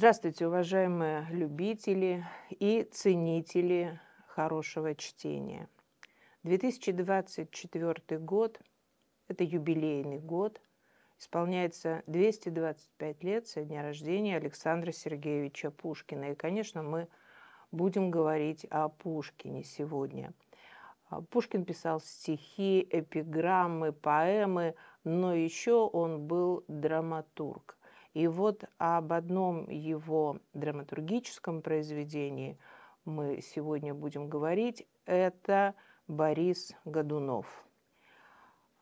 Здравствуйте, уважаемые любители и ценители хорошего чтения. 2024 год – это юбилейный год. Исполняется 225 лет со дня рождения Александра Сергеевича Пушкина. И, конечно, мы будем говорить о Пушкине сегодня. А, Пушкин писал стихи, эпиграммы, поэмы, но еще он был драматург. И вот об одном его драматургическом произведении мы сегодня будем говорить. Это Борис Годунов.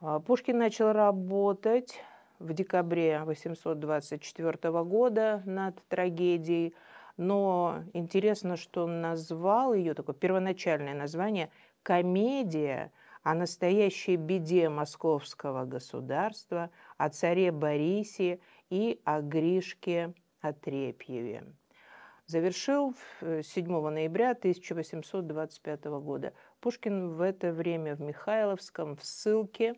А, Пушкин начал работать в декабре 824 года над трагедией, но интересно, что он назвал ее, такое первоначальное название, комедия о настоящей беде московского государства, о царе Борисе и о Гришке Отрепьеве. Завершил 7 э, ноября 1825 года. Пушкин в это время в Михайловском в ссылке.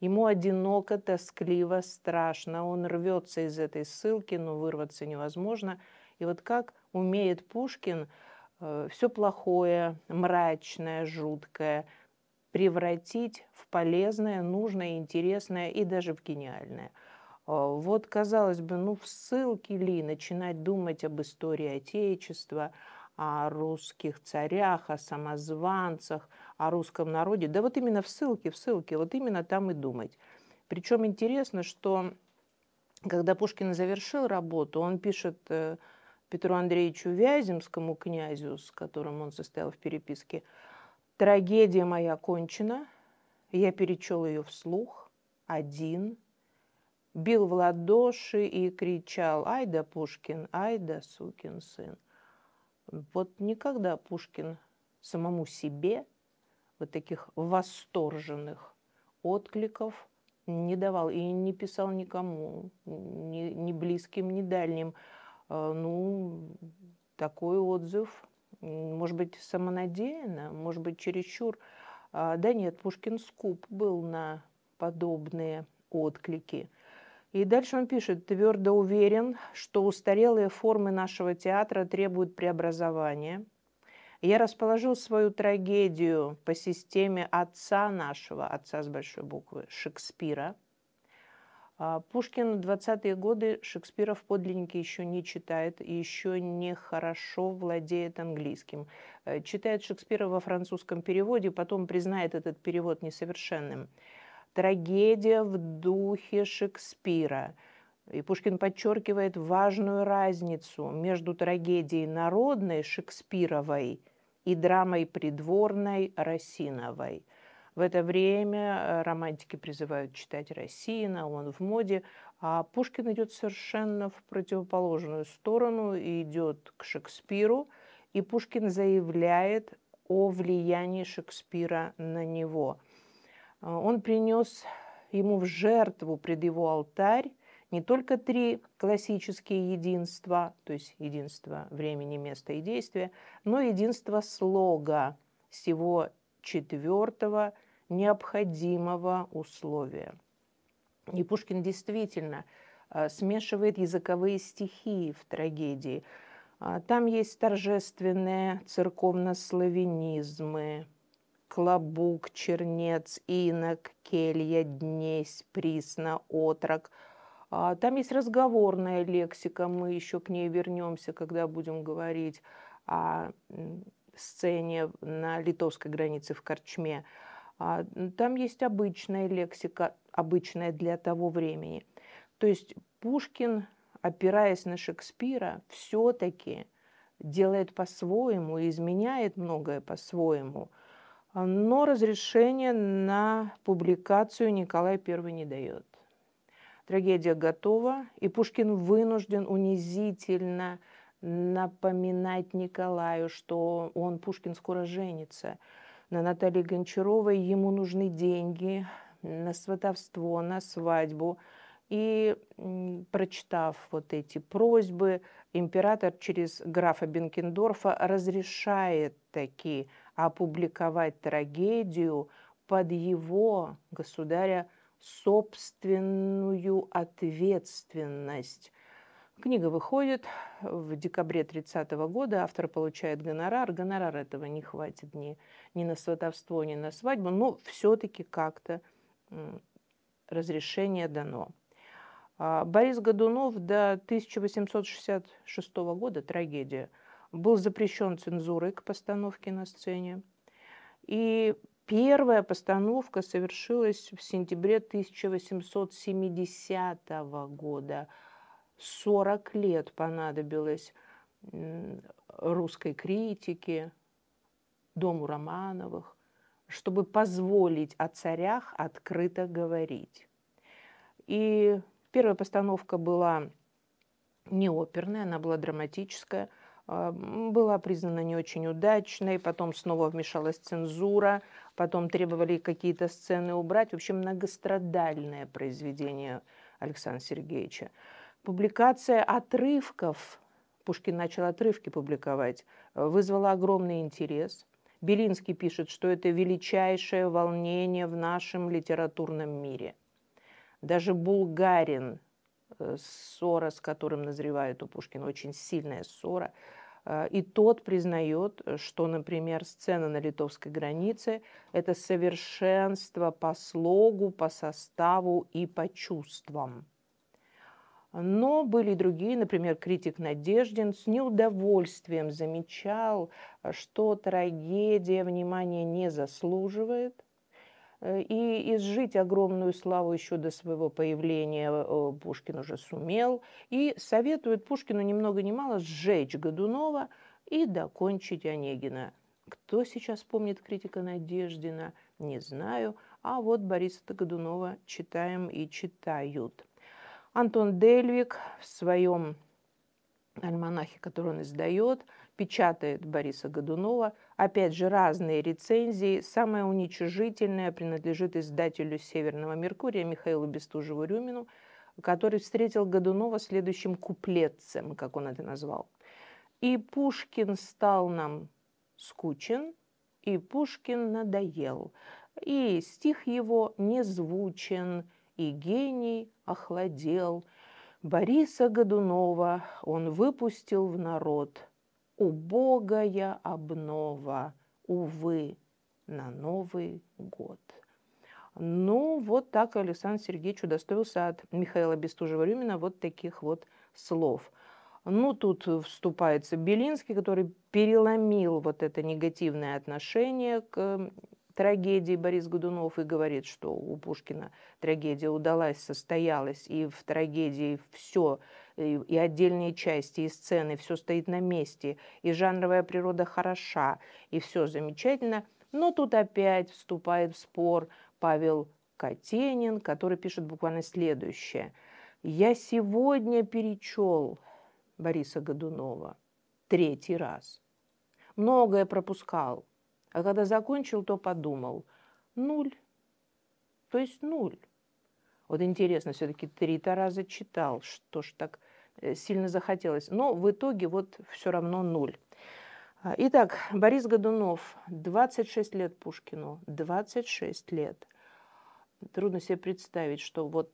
Ему одиноко, тоскливо, страшно. Он рвется из этой ссылки, но вырваться невозможно. И вот как умеет Пушкин э, все плохое, мрачное, жуткое превратить в полезное, нужное, интересное и даже в гениальное – а, вот, казалось бы, ну в ссылке ли начинать думать об истории Отечества, о русских царях, о самозванцах, о русском народе. Да вот именно в ссылке, в ссылке, вот именно там и думать. Причем интересно, что когда Пушкин завершил работу, он пишет э, Петру Андреевичу Вяземскому, князю, с которым он состоял в переписке, «Трагедия моя кончена, я перечел ее вслух, один, бил в ладоши и кричал «Ай да Пушкин, ай да сукин сын». Вот никогда Пушкин самому себе вот таких восторженных откликов не давал и не писал никому, ни, ни близким, ни дальним. А, ну, такой отзыв, может быть, самонадеянно, может быть, чересчур. А, да нет, Пушкин скуп был на подобные отклики – и дальше он пишет, твердо уверен, что устарелые формы нашего театра требуют преобразования. Я расположил свою трагедию по системе отца нашего, отца с большой буквы, Шекспира. А, Пушкин в 20-е годы Шекспира в подлиннике еще не читает, и еще не хорошо владеет английским. Э, читает Шекспира во французском переводе, потом признает этот перевод несовершенным трагедия в духе Шекспира. И Пушкин подчеркивает важную разницу между трагедией народной Шекспировой и драмой придворной Росиновой. В это время э, романтики призывают читать Росина, он в моде, а Пушкин идет совершенно в противоположную сторону и идет к Шекспиру, и Пушкин заявляет о влиянии Шекспира на него – а, он принес ему в жертву пред его алтарь не только три классические единства, то есть единство времени, места и действия, но и единство слога всего четвертого необходимого условия. И Пушкин действительно а, смешивает языковые стихии в трагедии. А, там есть торжественные церковнославянизмы клобук, чернец, инок, келья, днесь, присно, отрок. А, там есть разговорная лексика, мы еще к ней вернемся, когда будем говорить о сцене на литовской границе в Корчме. А, там есть обычная лексика, обычная для того времени. То есть Пушкин, опираясь на Шекспира, все-таки делает по-своему и изменяет многое по-своему – а, но разрешение на публикацию Николай I не дает. Трагедия готова, и Пушкин вынужден унизительно напоминать Николаю, что он, Пушкин, скоро женится на Наталье Гончаровой, ему нужны деньги на сватовство, на свадьбу. И прочитав вот эти просьбы, император через графа Бенкендорфа разрешает такие опубликовать трагедию под его, государя, собственную ответственность. Книга выходит в декабре 30 -го года, автор получает гонорар. Гонорар этого не хватит ни, ни на сватовство, ни на свадьбу, но все-таки как-то разрешение дано. А, Борис Годунов до 1866 года, трагедия – был запрещен цензурой к постановке на сцене. И первая постановка совершилась в сентябре 1870 года. 40 лет понадобилось русской критике, Дому Романовых, чтобы позволить о царях открыто говорить. И первая постановка была не оперная, она была драматическая – а, была признана не очень удачной, потом снова вмешалась цензура, потом требовали какие-то сцены убрать. В общем, многострадальное произведение Александра Сергеевича. Публикация отрывков, Пушкин начал отрывки публиковать, вызвала огромный интерес. Белинский пишет, что это величайшее волнение в нашем литературном мире. Даже Булгарин Э, ссора, с которым назревает у Пушкина, очень сильная ссора. Э, и тот признает, э, что, например, сцена на литовской границе – это совершенство по слогу, по составу и по чувствам. Но были и другие, например, критик Надеждин с неудовольствием замечал, что трагедия внимания не заслуживает – Э, и изжить огромную славу еще до своего появления э, Пушкин уже сумел. И советует Пушкину ни много ни мало сжечь Годунова и докончить Онегина. Кто сейчас помнит критика Надеждина, не знаю. А вот Бориса Годунова читаем и читают. Антон Дельвик в своем альманахе, который он издает – печатает Бориса Годунова. Опять же, разные рецензии. Самая уничижительная принадлежит издателю «Северного Меркурия» Михаилу Бестужеву-Рюмину, который встретил Годунова следующим куплетцем, как он это назвал. «И Пушкин стал нам скучен, и Пушкин надоел, и стих его не звучен, и гений охладел». Бориса Годунова он выпустил в народ – убогая обнова, увы, на Новый год. Ну, вот так Александр Сергеевич удостоился от Михаила Бестужева-Рюмина вот таких вот слов. Ну, тут вступается Белинский, который переломил вот это негативное отношение к трагедии Борис Годунов и говорит, что у Пушкина трагедия удалась, состоялась, и в трагедии все и отдельные части, и сцены, все стоит на месте, и жанровая природа хороша, и все замечательно. Но тут опять вступает в спор Павел Катенин, который пишет буквально следующее. «Я сегодня перечел Бориса Годунова третий раз. Многое пропускал, а когда закончил, то подумал – нуль, то есть нуль. Вот интересно, все-таки три-то раза читал, что ж так э, сильно захотелось. Но в итоге вот все равно ноль. А, итак, Борис Годунов, 26 лет Пушкину, 26 лет. Трудно себе представить, что вот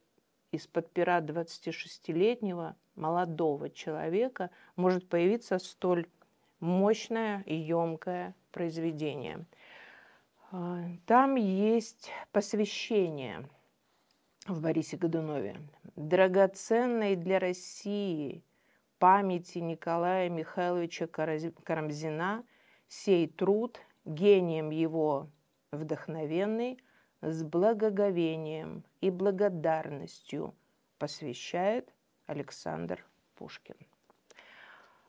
из-под пера 26-летнего молодого человека может появиться столь мощное и емкое произведение. А, там есть посвящение – в Борисе Годунове. Драгоценной для России памяти Николая Михайловича Карамзина сей труд, гением его вдохновенный, с благоговением и благодарностью посвящает Александр Пушкин.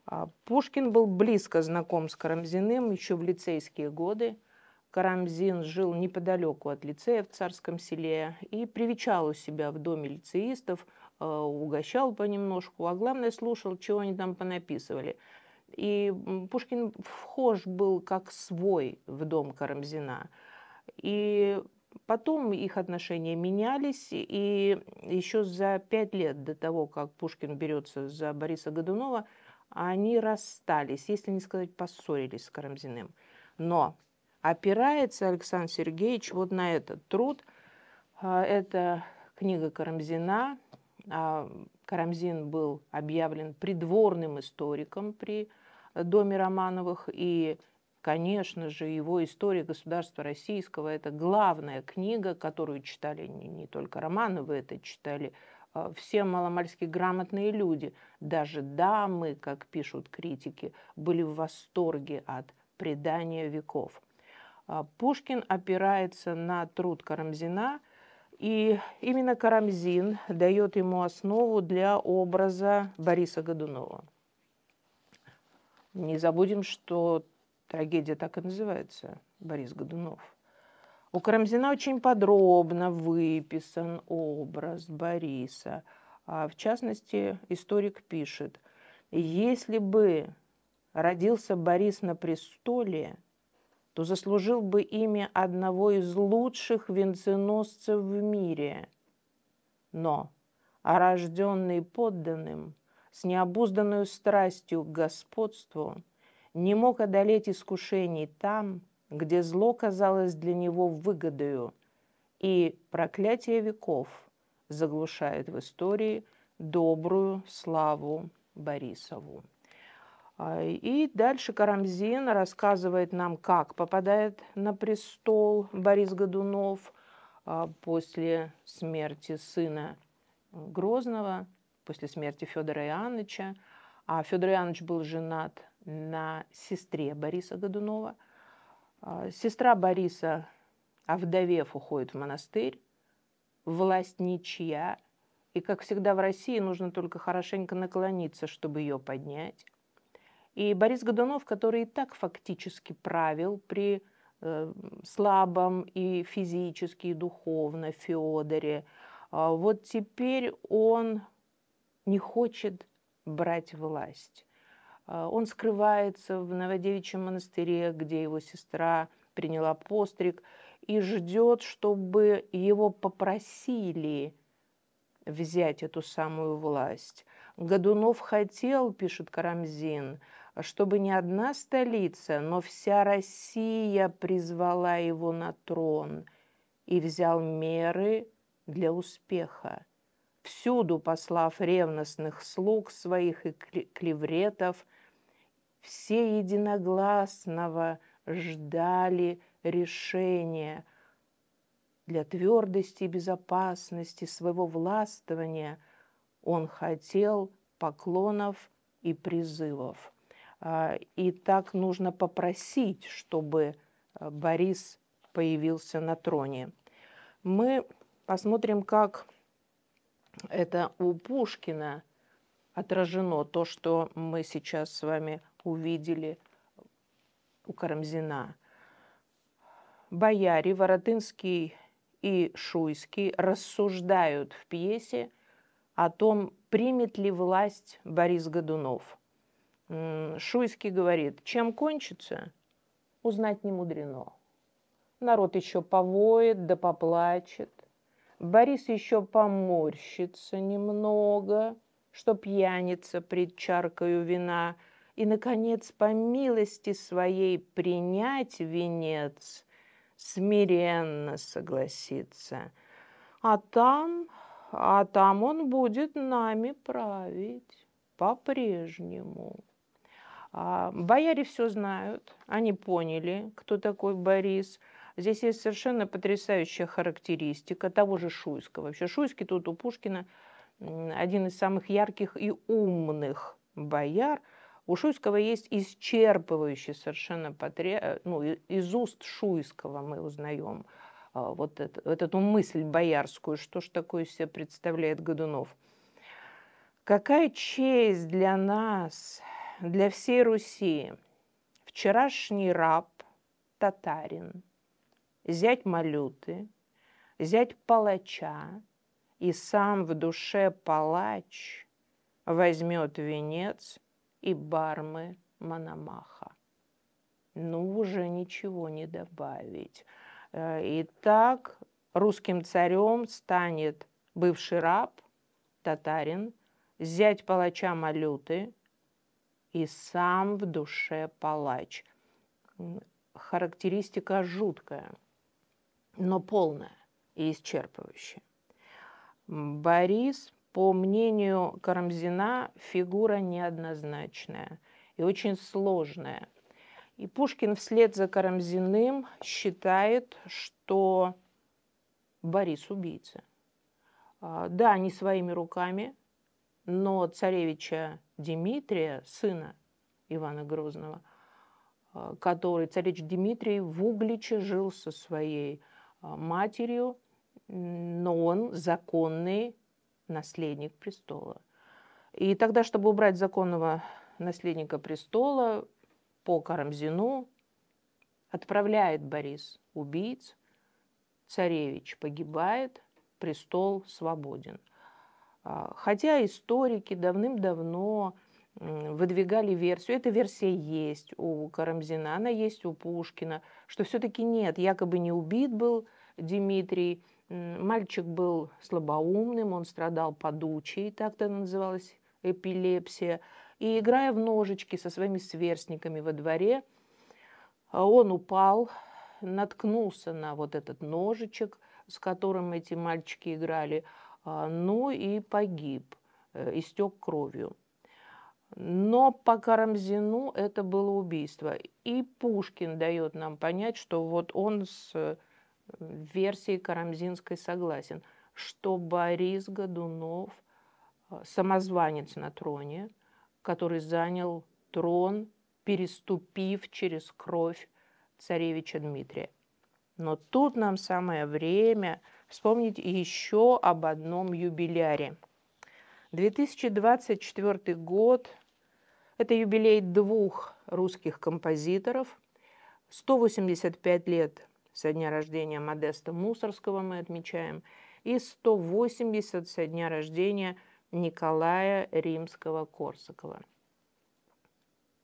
А, Пушкин был близко знаком с Карамзиным еще в лицейские годы – Карамзин жил неподалеку от лицея в Царском селе и привечал у себя в доме лицеистов, э, угощал понемножку, а главное слушал, чего они там понаписывали. И Пушкин вхож был как свой в дом Карамзина. И потом их отношения менялись, и еще за пять лет до того, как Пушкин берется за Бориса Годунова, они расстались, если не сказать поссорились с Карамзиным. Но Опирается Александр Сергеевич вот на этот труд. А, это книга Карамзина. А, Карамзин был объявлен придворным историком при Доме Романовых. И, конечно же, его «История государства российского» – это главная книга, которую читали не только Романовы, это читали а, все маломальски грамотные люди, даже дамы, как пишут критики, были в восторге от предания веков. А, Пушкин опирается на труд Карамзина, и именно Карамзин дает ему основу для образа Бориса Годунова. Не забудем, что трагедия так и называется «Борис Годунов». У Карамзина очень подробно выписан образ Бориса. а В частности, историк пишет, если бы родился Борис на престоле – то заслужил бы имя одного из лучших венценосцев в мире. Но, орожденный а подданным, с необузданной страстью к господству, не мог одолеть искушений там, где зло казалось для него выгодою, и проклятие веков заглушает в истории добрую славу Борисову. А, и дальше Карамзин рассказывает нам, как попадает на престол Борис Годунов а, после смерти сына Грозного, после смерти Федора Иоанновича. А Федор Иоаннович был женат на сестре Бориса Годунова. А, сестра Бориса, овдовев, уходит в монастырь. Власть ничья. И, как всегда в России, нужно только хорошенько наклониться, чтобы ее поднять. И Борис Годунов, который и так фактически правил при э, слабом и физически, и духовно Феодоре, э, а вот теперь он не хочет брать власть. Э, он скрывается в Новодевичьем монастыре, где его сестра приняла постриг, и ждет, чтобы его попросили взять эту самую власть. Годунов хотел, пишет Карамзин, чтобы не одна столица, но вся Россия призвала его на трон и взял меры для успеха, всюду послав ревностных слуг своих и клевретов, все единогласного ждали решения для твердости и безопасности своего властвования. Он хотел поклонов и призывов. А, и так нужно попросить, чтобы э, Борис появился на троне. Мы посмотрим, как это у Пушкина отражено, то, что мы сейчас с вами увидели у Карамзина. Бояре Воротынский и Шуйский рассуждают в пьесе о том, примет ли власть Борис Годунов – Шуйский говорит, чем кончится, узнать не мудрено. Народ еще повоет да поплачет. Борис еще поморщится немного, что пьяница пред чаркою вина, и, наконец, по милости своей принять венец, смиренно согласится. А там, а там он будет нами править по-прежнему. А, бояре все знают, они поняли, кто такой Борис. Здесь есть совершенно потрясающая характеристика того же Шуйского. Вообще Шуйский тут у Пушкина один из самых ярких и умных бояр. У Шуйского есть исчерпывающий совершенно потря... ну, из уст Шуйского мы узнаем а, вот это, вот эту мысль боярскую, что ж такое себе представляет Годунов. Какая честь для нас, для всей Руси. Вчерашний раб, татарин, зять малюты, зять палача, и сам в душе палач возьмет венец и бармы Мономаха. Ну, уже ничего не добавить. Э, итак, русским царем станет бывший раб, татарин, зять палача Малюты, и сам в душе палач. Характеристика жуткая, но полная и исчерпывающая. Борис, по мнению Карамзина, фигура неоднозначная и очень сложная. И Пушкин вслед за Карамзиным считает, что Борис убийца. А, да, не своими руками, но царевича Дмитрия, сына Ивана Грозного, э, который, царевич Дмитрий, в Угличе жил со своей э, матерью, но он законный наследник престола. И тогда, чтобы убрать законного наследника престола, по Карамзину отправляет Борис убийц, царевич погибает, престол свободен – а, хотя историки давным-давно выдвигали версию, эта версия есть у Карамзина, она есть у Пушкина, что все-таки нет, якобы не убит был Дмитрий, мальчик был слабоумным, он страдал подучей, так-то называлась эпилепсия, и играя в ножички со своими сверстниками во дворе, а, он упал, наткнулся на вот этот ножичек, с которым эти мальчики играли – а, но ну и погиб, э, истек кровью. Но по Карамзину это было убийство. И Пушкин дает нам понять, что вот он с э, версией Карамзинской согласен, что Борис Годунов, э, самозванец на троне, который занял трон, переступив через кровь царевича Дмитрия. Но тут нам самое время – вспомнить еще об одном юбиляре. 2024 год – это юбилей двух русских композиторов. 185 лет со дня рождения Модеста Мусорского мы отмечаем и 180 со дня рождения Николая Римского-Корсакова.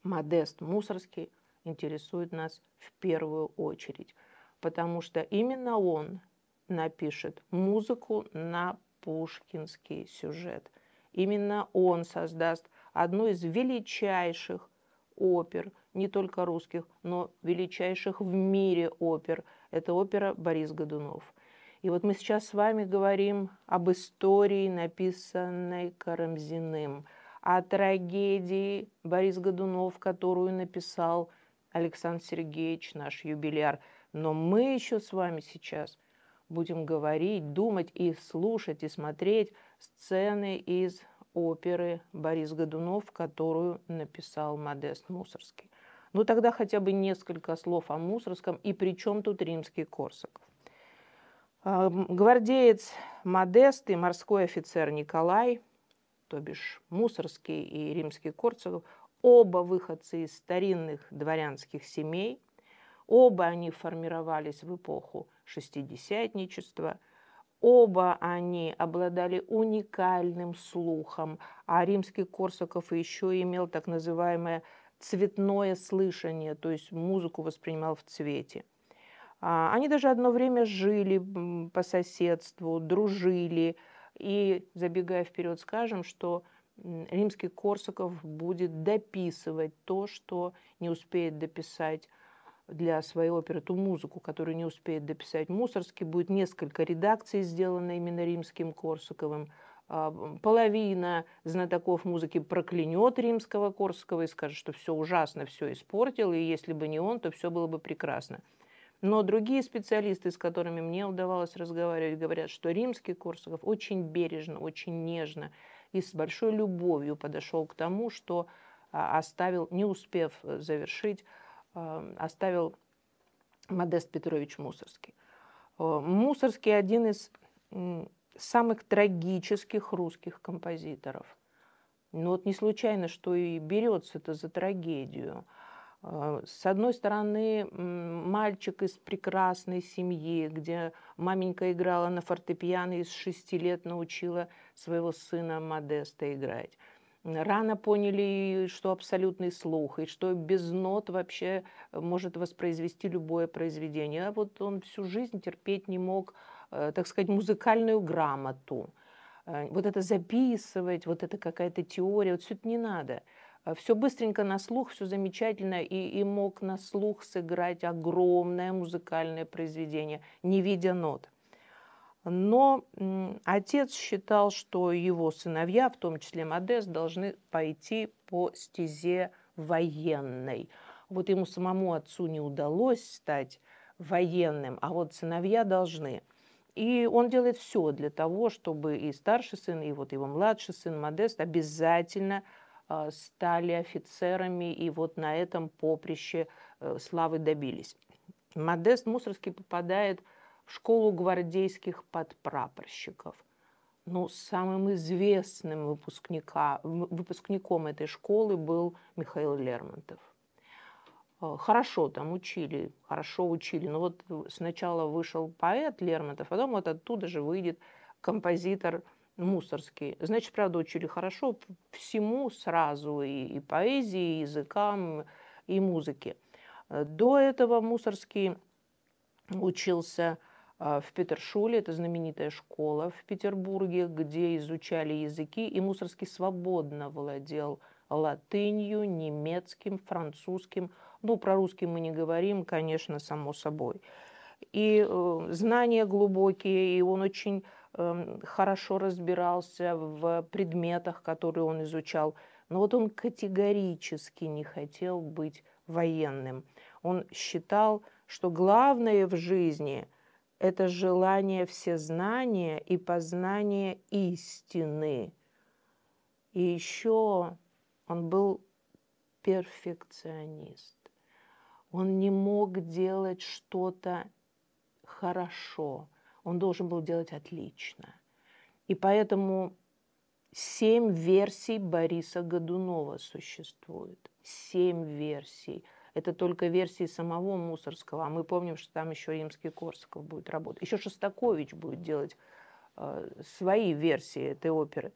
Модест Мусорский интересует нас в первую очередь, потому что именно он – напишет музыку на пушкинский сюжет. Именно он создаст одну из величайших опер, не только русских, но величайших в мире опер. Это опера «Борис Годунов». И вот мы сейчас с вами говорим об истории, написанной Карамзиным, о трагедии Борис Годунов, которую написал Александр Сергеевич, наш юбиляр. Но мы еще с вами сейчас – будем говорить, думать и слушать, и смотреть сцены из оперы «Борис Годунов», которую написал Модест Мусорский. Ну тогда хотя бы несколько слов о Мусорском и при чем тут римский Корсаков. Гвардеец Модест и морской офицер Николай, то бишь Мусорский и римский Корсаков, оба выходцы из старинных дворянских семей, оба они формировались в эпоху шестидесятничества. Оба они обладали уникальным слухом, а римский Корсаков еще имел так называемое цветное слышание, то есть музыку воспринимал в цвете. А, они даже одно время жили по соседству, дружили. И, забегая вперед, скажем, что римский Корсаков будет дописывать то, что не успеет дописать для своей оперы ту музыку, которую не успеет дописать Мусорский. Будет несколько редакций сделано именно римским Корсаковым. А, половина знатоков музыки проклянет римского Корсакова и скажет, что все ужасно, все испортил, и если бы не он, то все было бы прекрасно. Но другие специалисты, с которыми мне удавалось разговаривать, говорят, что римский Корсаков очень бережно, очень нежно и с большой любовью подошел к тому, что а, оставил, не успев э, завершить Эм, оставил Модест Петрович Мусорский. Э, Мусорский один из самых трагических русских композиторов. Но ну, вот не случайно, что и берется это за трагедию. Э, с одной стороны, мальчик из прекрасной семьи, где маменька играла на фортепиано и с шести лет научила своего сына Модеста играть рано поняли, что абсолютный слух, и что без нот вообще э, может воспроизвести любое произведение. А вот он всю жизнь терпеть не мог, э, так сказать, музыкальную грамоту. Э, вот это записывать, вот это какая-то теория, вот все это не надо. Все быстренько на слух, все замечательно, и, и мог на слух сыграть огромное музыкальное произведение, не видя нот. Но отец считал, что его сыновья, в том числе Модест, должны пойти по стезе военной. Вот ему самому отцу не удалось стать военным, а вот сыновья должны. И он делает все для того, чтобы и старший сын, и вот его младший сын Модест обязательно а, стали офицерами и вот на этом поприще э, славы добились. Модест Мусорский попадает в в школу гвардейских подпрапорщиков. Но ну, самым известным выпускника, выпускником этой школы был Михаил Лермонтов. Э, хорошо там учили, хорошо учили. Но ну, вот сначала вышел поэт Лермонтов, потом вот оттуда же выйдет композитор мусорский. Значит, правда, учили хорошо всему сразу, и, и поэзии, и языкам, и музыке. Э, до этого мусорский учился а, в Петершуле, это знаменитая школа в Петербурге, где изучали языки, и Мусорский свободно владел латынью, немецким, французским. Ну, про русский мы не говорим, конечно, само собой. И э, знания глубокие, и он очень э, хорошо разбирался в предметах, которые он изучал. Но вот он категорически не хотел быть военным. Он считал, что главное в жизни –– это желание всезнания и познания истины. И еще он был перфекционист. Он не мог делать что-то хорошо. Он должен был делать отлично. И поэтому семь версий Бориса Годунова существует. Семь версий – это только версии самого Мусорского, а мы помним, что там еще Римский-Корсаков будет работать. Еще Шостакович будет делать э, свои версии этой оперы.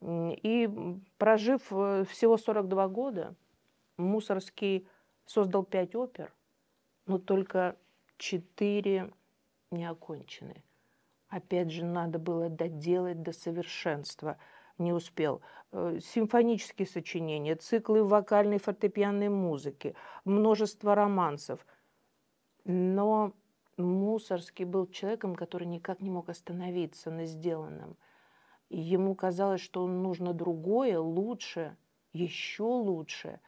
И прожив э, всего 42 года, Мусорский создал пять опер, но только четыре не окончены. Опять же, надо было доделать до совершенства. Не успел. Э, симфонические сочинения, циклы вокальной и фортепианной музыки, множество романсов. Но Мусорский был человеком, который никак не мог остановиться на сделанном. И ему казалось, что нужно другое, лучше, еще лучше.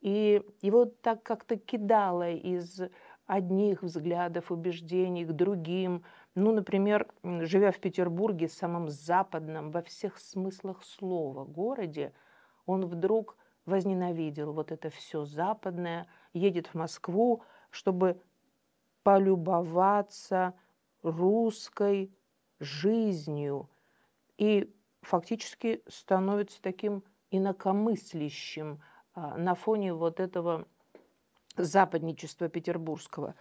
И его так как-то кидало из одних взглядов, убеждений к другим – ну, например, живя в Петербурге, самом западном во всех смыслах слова городе, он вдруг возненавидел вот это все западное, едет в Москву, чтобы полюбоваться русской жизнью и фактически становится таким инакомыслящим а, на фоне вот этого западничества петербургского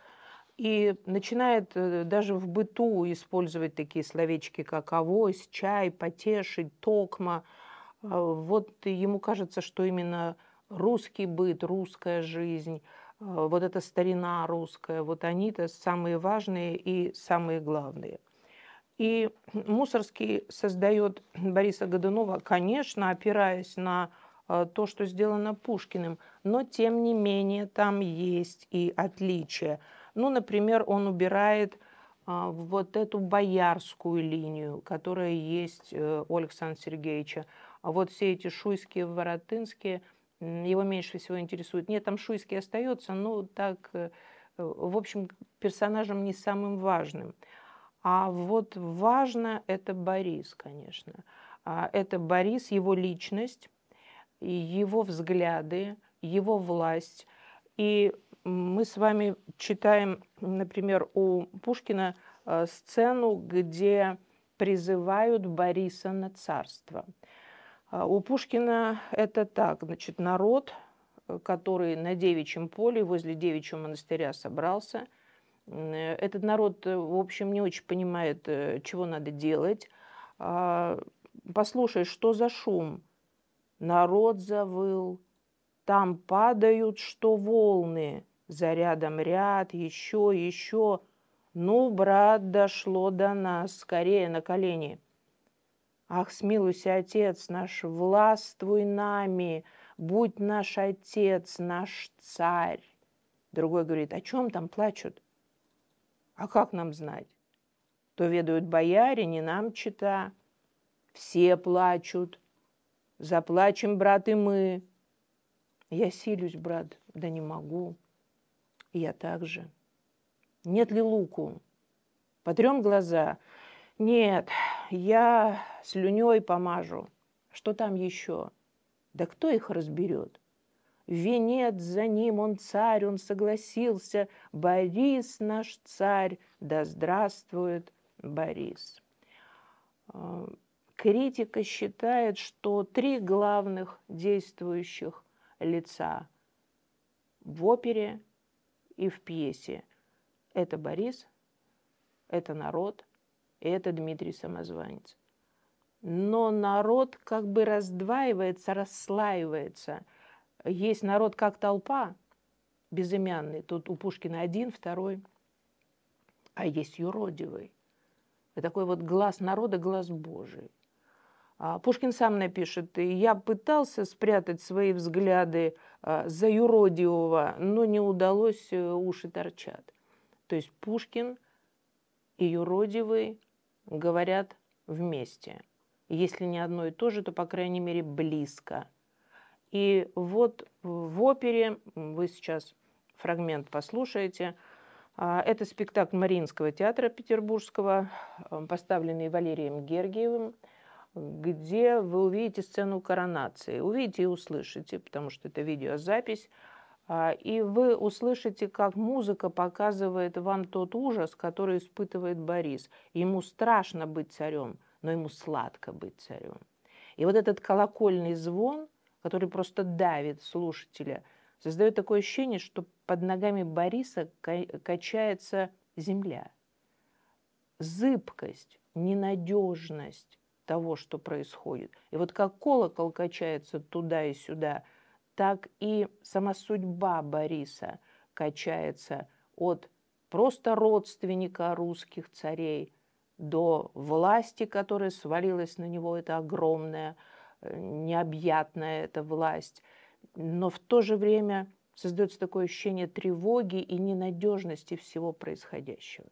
и начинает э, даже в быту использовать такие словечки, как авось, чай, потешить, токма. А вот ему кажется, что именно русский быт, русская жизнь, а вот эта старина русская, вот они-то самые важные и самые главные. И Мусорский создает Бориса Годунова, конечно, опираясь на а, то, что сделано Пушкиным, но тем не менее там есть и отличия – ну, например, он убирает а, вот эту боярскую линию, которая есть э, у Александра Сергеевича. А вот все эти шуйские, воротынские, его меньше всего интересуют. Нет, там шуйский остается, но так, э, э, в общем, персонажем не самым важным. А вот важно это Борис, конечно. А, это Борис, его личность, его взгляды, его власть. И мы с вами читаем, например, у Пушкина э, сцену, где призывают Бориса на царство. Э, у Пушкина это так, значит, народ, э, который на девичьем поле возле девичьего монастыря собрался. Этот народ, в общем, не очень понимает, чего надо делать. А, послушай, что за шум? Народ завыл, там падают, что волны, за рядом ряд, еще, еще. Ну, брат, дошло до нас, скорее на колени. Ах, смилуйся, Отец наш, властвуй нами, будь наш Отец, наш Царь. Другой говорит, о чем там плачут? А как нам знать? То ведают бояре, не нам чита. Все плачут. Заплачем, брат, и мы. Я силюсь, брат, да не могу я также. Нет ли луку? Потрем глаза. Нет, я слюней помажу. Что там еще? Да кто их разберет? Венец за ним, он царь, он согласился. Борис наш царь, да здравствует Борис. Э, критика считает, что три главных действующих лица в опере и в пьесе. Это Борис, это народ, и это Дмитрий Самозванец. Но народ как бы раздваивается, расслаивается. Есть народ как толпа, безымянный. Тут у Пушкина один, второй. А есть юродивый. Это такой вот глаз народа, глаз Божий. А, Пушкин сам напишет, я пытался спрятать свои взгляды а, за юродивого, но не удалось, э, уши торчат. То есть Пушкин и юродивый говорят вместе. Если не одно и то же, то, по крайней мере, близко. И вот в опере, вы сейчас фрагмент послушаете, а, это спектакль Мариинского театра петербургского, э, поставленный Валерием Гергиевым – где вы увидите сцену коронации. Увидите и услышите, потому что это видеозапись. А, и вы услышите, как музыка показывает вам тот ужас, который испытывает Борис. Ему страшно быть царем, но ему сладко быть царем. И вот этот колокольный звон, который просто давит слушателя, создает такое ощущение, что под ногами Бориса качается земля. Зыбкость, ненадежность, того, что происходит. И вот как колокол качается туда и сюда, так и сама судьба Бориса качается от просто родственника русских царей до власти, которая свалилась на него. Это огромная, э, необъятная эта власть. Но в то же время создается такое ощущение тревоги и ненадежности всего происходящего.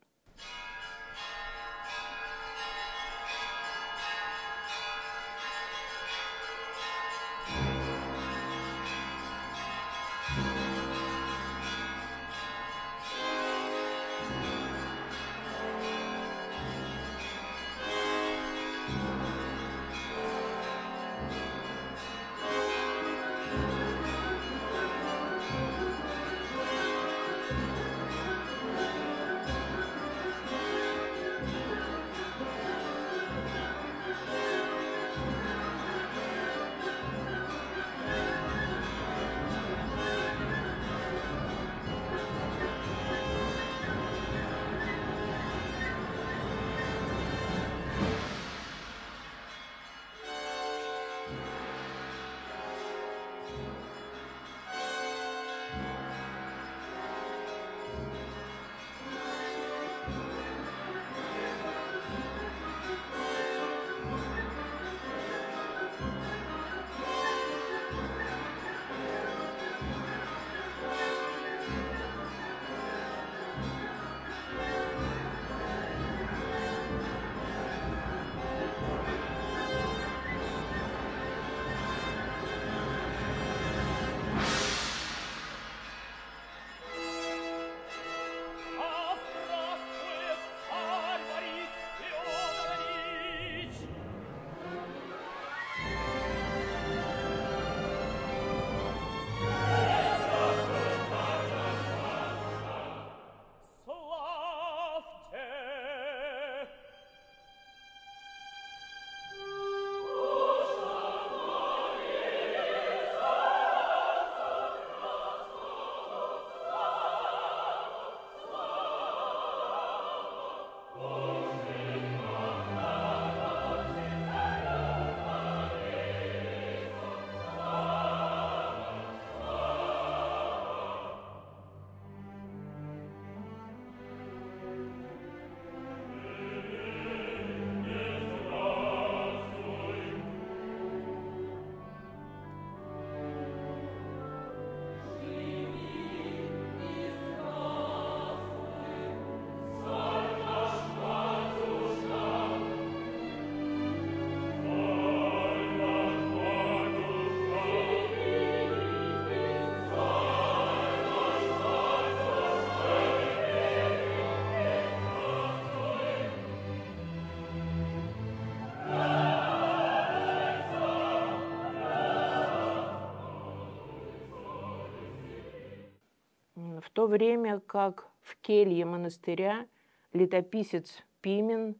то время как в келье монастыря летописец Пимен,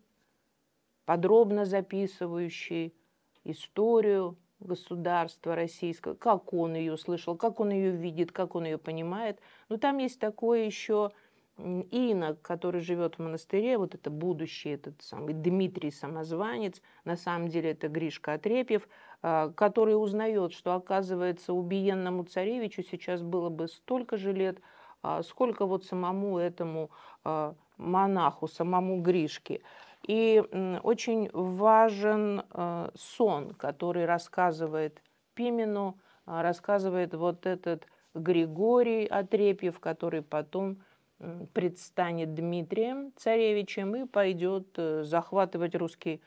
подробно записывающий историю государства российского, как он ее слышал, как он ее видит, как он ее понимает. Но там есть такой еще инок, который живет в монастыре, вот это будущий этот самый Дмитрий Самозванец, на самом деле это Гришка Отрепьев, а, который узнает, что, оказывается, убиенному царевичу сейчас было бы столько же лет – а, сколько вот самому этому а, монаху, самому Гришке. И очень важен а, сон, который рассказывает Пимену, рассказывает вот этот Григорий Отрепьев, который потом предстанет Дмитрием царевичем и пойдет э, захватывать русский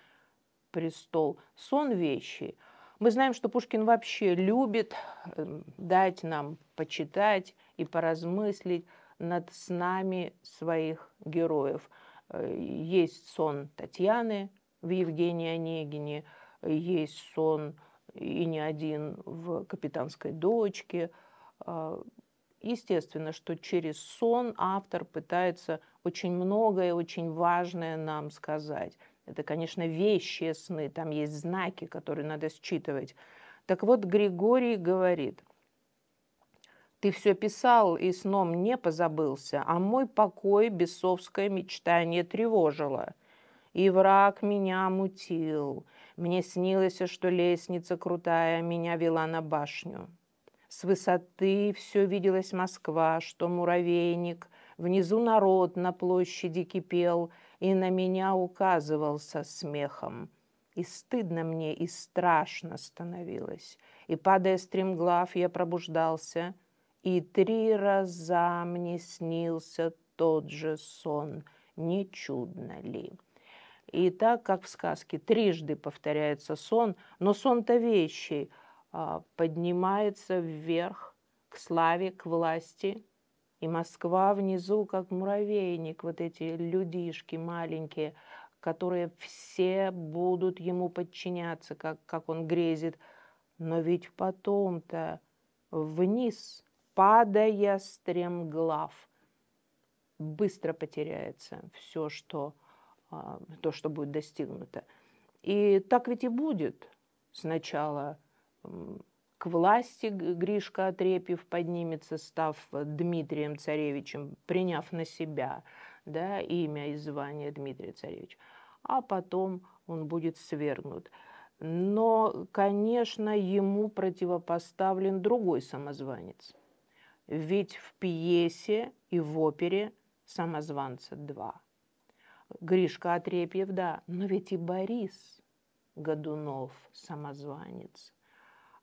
престол. Сон вещи. Мы знаем, что Пушкин вообще любит эм, дать нам почитать и поразмыслить над снами своих героев. Э, есть сон Татьяны в Евгении Онегине, есть сон и не один в «Капитанской дочке». А, естественно, что через сон автор пытается очень многое, очень важное нам сказать. Это, конечно, вещи сны, там есть знаки, которые надо считывать. Так вот, Григорий говорит – ты все писал и сном не позабылся, а мой покой бесовское мечтание тревожило. И враг меня мутил. Мне снилось, что лестница крутая меня вела на башню. С высоты все виделась Москва, что муравейник, внизу народ на площади кипел и на меня указывал со смехом. И стыдно мне, и страшно становилось. И, падая стремглав, я пробуждался — и три раза мне снился тот же сон, не чудно ли? И так, как в сказке, трижды повторяется сон, но сон-то вещий, а, поднимается вверх к славе, к власти, и Москва внизу, как муравейник, вот эти людишки маленькие, которые все будут ему подчиняться, как, как он грезит. Но ведь потом-то вниз – падая стремглав. Быстро потеряется все, что, а, то, что будет достигнуто. И так ведь и будет. Сначала к власти Гришка Отрепьев поднимется, став Дмитрием Царевичем, приняв на себя да, имя и звание Дмитрия Царевича, а потом он будет свергнут. Но, конечно, ему противопоставлен другой самозванец – ведь в пьесе и в опере «Самозванца 2». Гришка Отрепьев, да, но ведь и Борис Годунов – самозванец.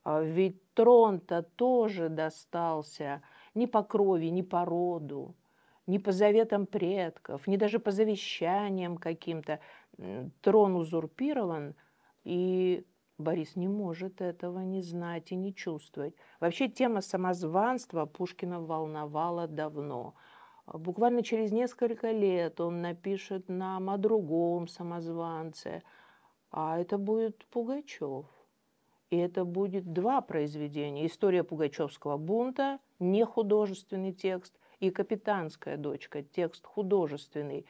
А ведь трон-то тоже достался не по крови, не по роду, не по заветам предков, не даже по завещаниям каким-то. Трон узурпирован, и Борис не может этого не знать и не чувствовать. Вообще тема самозванства Пушкина волновала давно. Буквально через несколько лет он напишет нам о другом самозванце, а это будет Пугачев. И это будет два произведения. История Пугачевского бунта, не художественный текст, и «Капитанская дочка», текст художественный.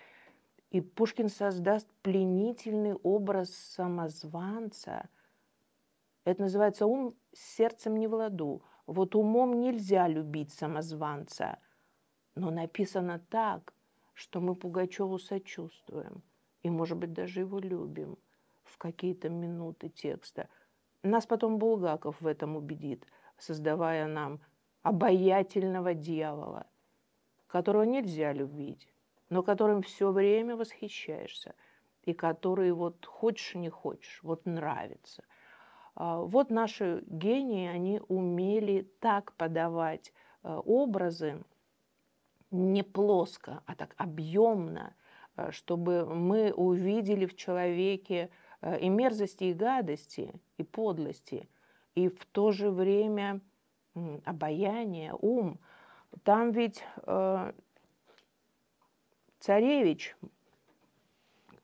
И Пушкин создаст пленительный образ самозванца – это называется ум с сердцем не в ладу. Вот умом нельзя любить самозванца. Но написано так, что мы Пугачеву сочувствуем и, может быть, даже его любим в какие-то минуты текста. Нас потом Булгаков в этом убедит, создавая нам обаятельного дьявола, которого нельзя любить, но которым все время восхищаешься и который вот хочешь не хочешь, вот нравится – а, вот наши гении, они умели так подавать а, образы, не плоско, а так объемно, а, чтобы мы увидели в человеке и мерзости, и гадости, и подлости, и в то же время обаяние, ум. Там ведь э, царевич,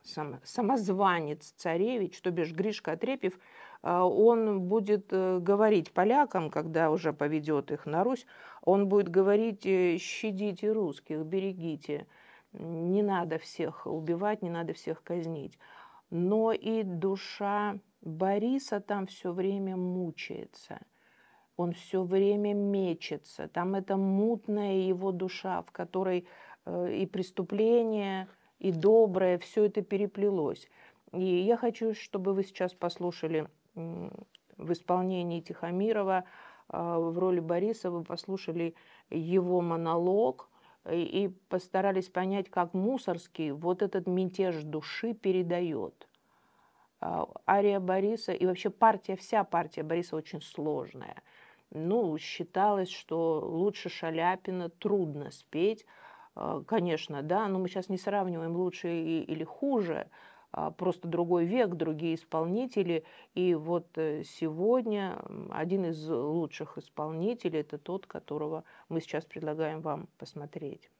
сам, самозванец царевич, то бишь Гришка Отрепьев, а, он будет э, говорить полякам, когда уже поведет их на Русь, он будет говорить э, «щадите русских, берегите, не надо всех убивать, не надо всех казнить». Но и душа Бориса там все время мучается, он все время мечется, там это мутная его душа, в которой э, и преступление, и доброе, все это переплелось. И я хочу, чтобы вы сейчас послушали в исполнении Тихомирова а, в роли Бориса вы послушали его монолог э, и постарались понять, как Мусорский вот этот мятеж души передает. А, Ария Бориса и вообще партия, вся партия Бориса очень сложная. Ну, считалось, что лучше Шаляпина трудно спеть, а, конечно, да, но мы сейчас не сравниваем лучше или хуже, а, просто другой век, другие исполнители. И вот э, сегодня один из лучших исполнителей – это тот, которого мы сейчас предлагаем вам посмотреть.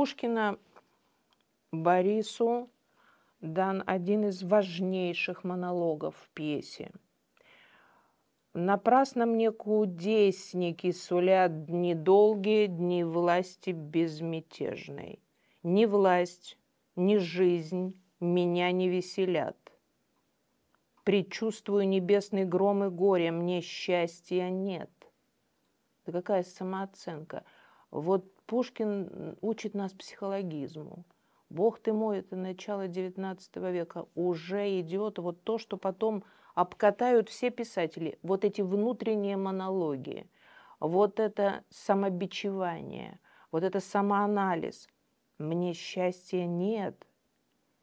Пушкина Борису дан один из важнейших монологов в пьесе. Напрасно мне кудесники сулят дни долгие, дни власти безмятежной. Ни власть, ни жизнь меня не веселят. Предчувствую небесный гром и горе, мне счастья нет. Да какая самооценка! Вот Пушкин учит нас психологизму. Бог ты мой, это начало XIX века, уже идет вот то, что потом обкатают все писатели, вот эти внутренние монологи, вот это самобичевание, вот это самоанализ. Мне счастья нет.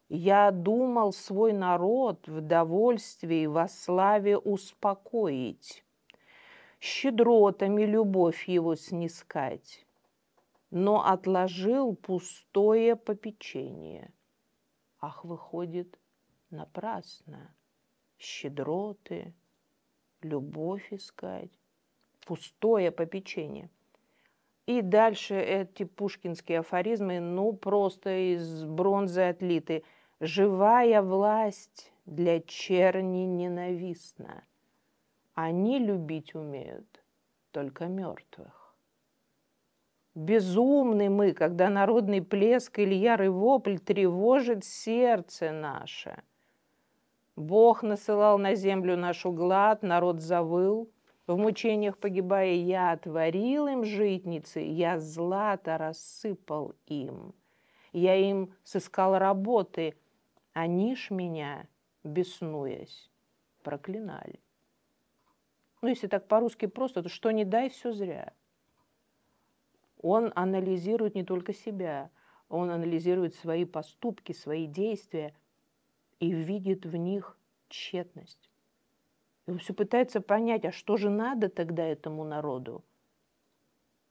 Я думал свой народ в довольстве и во славе успокоить, щедротами любовь его снискать но отложил пустое попечение. Ах, выходит, напрасно. Щедроты, любовь искать, пустое попечение. И дальше эти пушкинские афоризмы, ну, просто из бронзы отлиты. «Живая власть для черни ненавистна. Они любить умеют только мертвых». Безумны мы, когда народный плеск или ярый вопль тревожит сердце наше. Бог насылал на землю нашу глад, народ завыл, в мучениях погибая, я отворил им житницы, я злато рассыпал им. Я им сыскал работы, они ж меня, беснуясь, проклинали. Ну, если так по-русски просто, то что не дай, все зря – он анализирует не только себя, он анализирует свои поступки, свои действия и видит в них тщетность. И он все пытается понять, а что же надо тогда этому народу?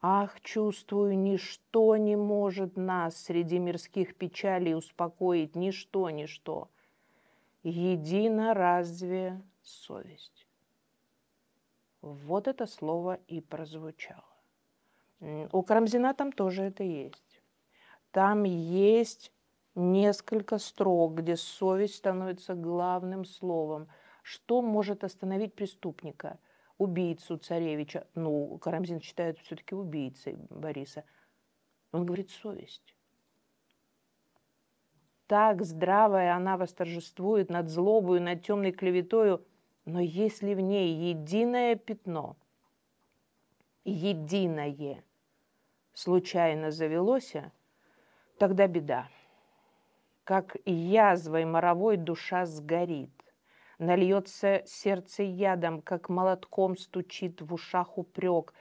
Ах, чувствую, ничто не может нас среди мирских печалей успокоить, ничто, ничто. Едино разве совесть? Вот это слово и прозвучало. У Карамзина там тоже это есть. Там есть несколько строк, где совесть становится главным словом. Что может остановить преступника, убийцу царевича? Ну, Карамзин считает все-таки убийцей Бориса. Он говорит совесть. Так здравая она восторжествует над злобою, над темной клеветою, но если в ней единое пятно, единое, случайно завелось, тогда беда. Как язвой моровой душа сгорит, Нальется сердце ядом, как молотком стучит в ушах упрек,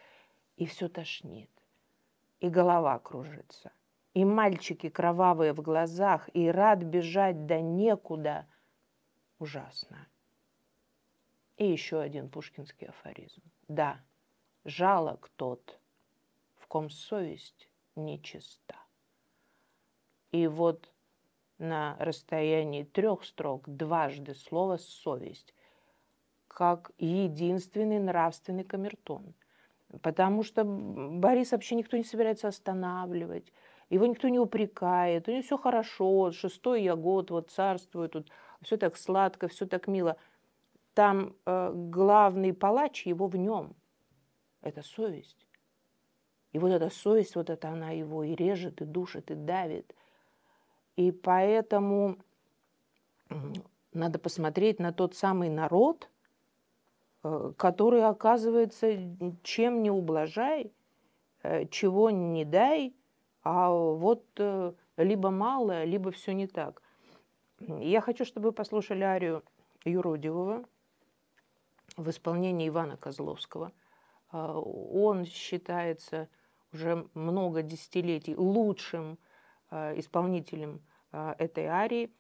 и все тошнит, и голова кружится, и мальчики кровавые в глазах, и рад бежать да некуда. Ужасно. И еще один пушкинский афоризм. Да, жалок тот – ком совесть нечиста. И вот на расстоянии трех строк дважды слово «совесть» как единственный нравственный камертон. Потому что Борис вообще никто не собирается останавливать, его никто не упрекает, у него все хорошо, шестой я год, вот царствую тут, все так сладко, все так мило. Там э, главный палач его в нем. Это совесть. И вот эта совесть, вот это она его и режет, и душит, и давит. И поэтому надо посмотреть на тот самый народ, э, который, оказывается, чем не ублажай, э, чего не дай, а вот э, либо мало, либо все не так. Я хочу, чтобы вы послушали арию Юродивого в исполнении Ивана Козловского. Он считается уже много десятилетий лучшим э, исполнителем э, этой арии,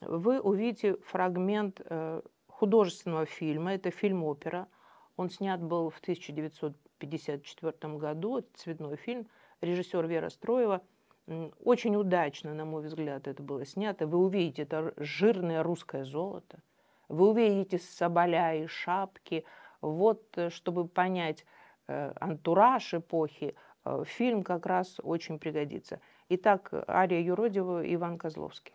вы увидите фрагмент э, художественного фильма. Это фильм-опера. Он снят был в 1954 году. Это цветной фильм. Режиссер Вера Строева. Очень удачно, на мой взгляд, это было снято. Вы увидите это жирное русское золото. Вы увидите соболя и шапки. Вот, чтобы понять антураж эпохи – Э, фильм как раз очень пригодится. Итак, Ария Юродева, Иван Козловский.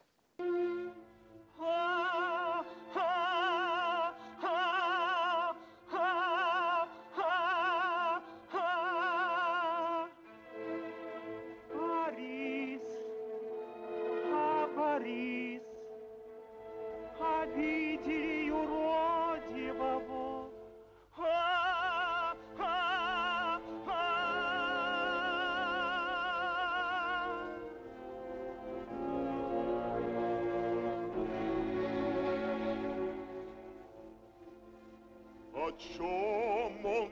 month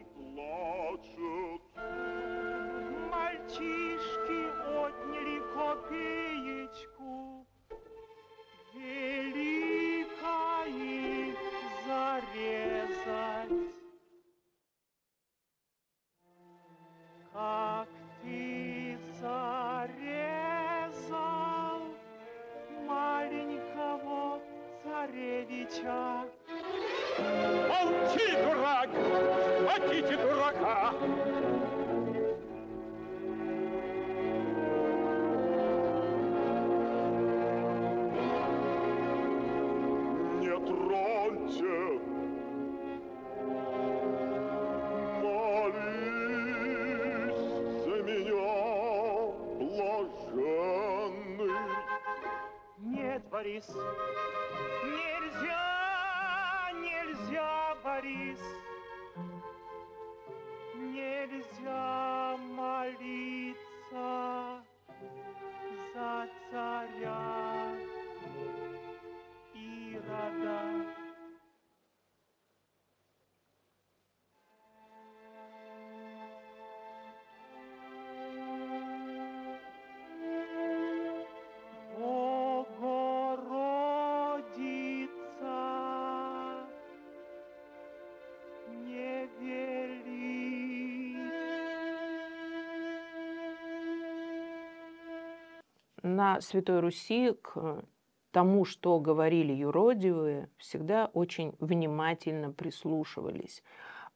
на Святой Руси к тому, что говорили юродивые, всегда очень внимательно прислушивались.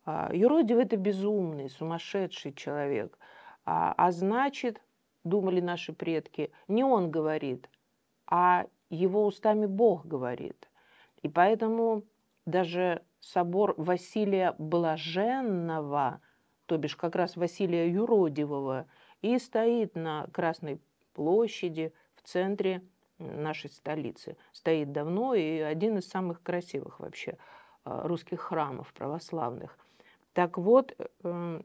А, Юродив – это безумный, сумасшедший человек. А, а значит, думали наши предки, не он говорит, а его устами Бог говорит. И поэтому даже собор Василия Блаженного, то бишь как раз Василия Юродивого, и стоит на Красной площади в центре нашей столицы. Стоит давно и один из самых красивых вообще а, русских храмов православных. Так вот, э,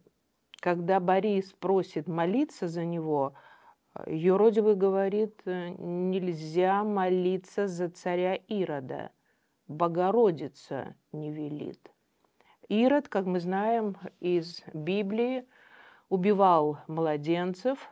когда Борис просит молиться за него, Юродивый говорит, э, нельзя молиться за царя Ирода, Богородица не велит. Ирод, как мы знаем из Библии, убивал младенцев,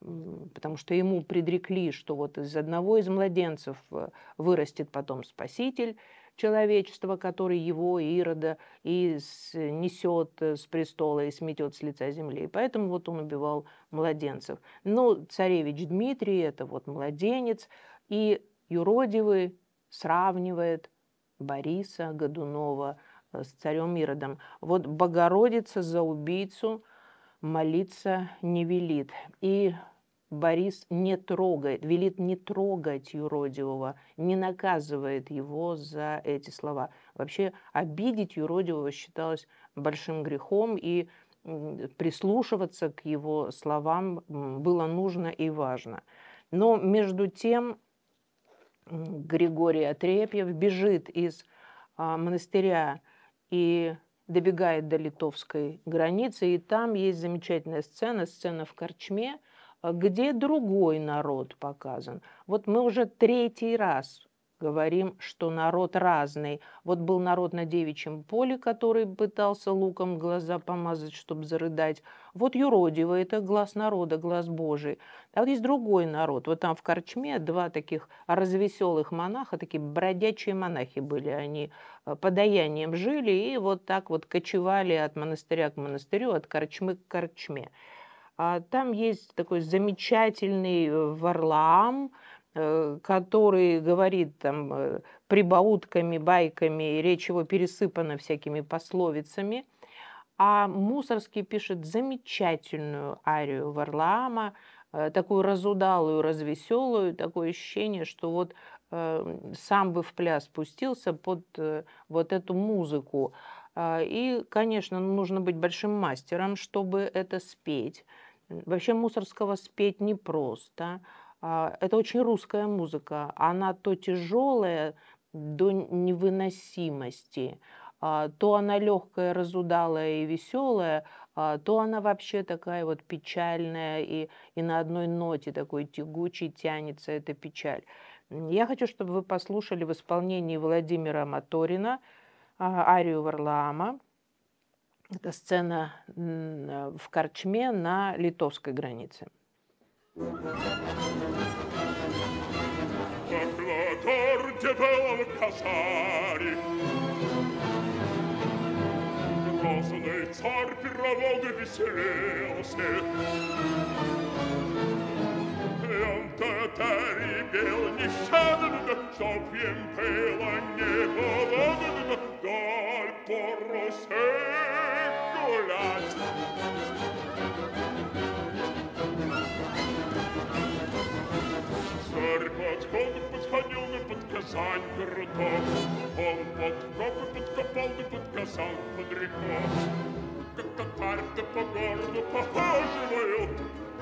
потому что ему предрекли, что вот из одного из младенцев э, вырастет потом Спаситель человечества, который его Ирода и э, несет с престола и сметет с лица земли. И поэтому вот он убивал младенцев. Но царевич Дмитрий – это вот младенец, и Юродивый сравнивает Бориса Годунова э, с царем Иродом. Вот Богородица за убийцу – молиться не велит. И Борис не трогает, велит не трогать юродивого, не наказывает его за эти слова. Вообще обидеть юродивого считалось большим грехом, и прислушиваться к его словам было нужно и важно. Но между тем Григорий Отрепьев бежит из а, монастыря и добегает до литовской границы, и там есть замечательная сцена, сцена в Корчме, э, где другой народ показан. Вот мы уже третий раз говорим, что народ разный. Вот был народ на девичьем поле, который пытался луком глаза помазать, чтобы зарыдать. Вот юродиво это глаз народа, глаз Божий. А вот есть другой народ. Вот там в Корчме два таких развеселых монаха, такие бродячие монахи были. Они э, подаянием жили и вот так вот кочевали от монастыря к монастырю, от Корчмы к Корчме. А там есть такой замечательный э, Варлаам, Э, который говорит там э, прибаутками, байками, речь его пересыпана всякими пословицами. А Мусорский пишет замечательную арию Варлаама, э, такую разудалую, развеселую, такое ощущение, что вот эм, сам бы в пляс спустился под вот эту музыку. И, конечно, нужно быть большим мастером, чтобы это спеть. Вообще Мусорского спеть непросто. просто а, это очень русская музыка. Она то тяжелая до невыносимости, а, то она легкая, разудалая и веселая, а, то она вообще такая вот печальная и, и на одной ноте такой тягучий тянется эта печаль. Я хочу, чтобы вы послушали в исполнении Владимира Моторина арию Варлаама. Это сцена в Корчме на литовской границе. Con torte per casare Cosa dei zar per la voglia di serese E anta tari dal porro Казань, под Казань, под Казань, под Казань, под под Казань, под Казань, под Казань, под Казань, под Казань, по городу похаживают,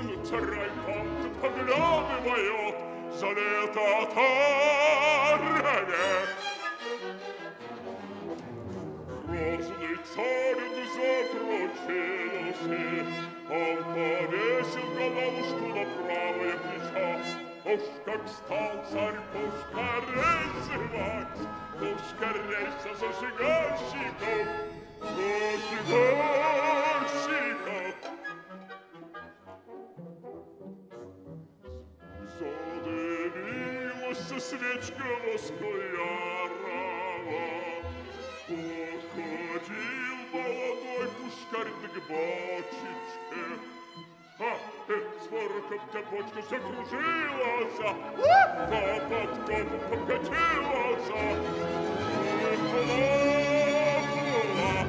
И на царай там то поглядывают за лето отарами. Грозный царь не закручился, Он повесил головушку на правое плечо, Pushkar stal царь Pushkaresa vat. Pushkaresa со шигарщиком, со шигарщиком. Задымилась свечка воскоярова, Подходил молодой Пушкарь к бочечке. Ха, э, смотри! kop te bočko se kružila sa kop kop kop kop kačila sa kop kop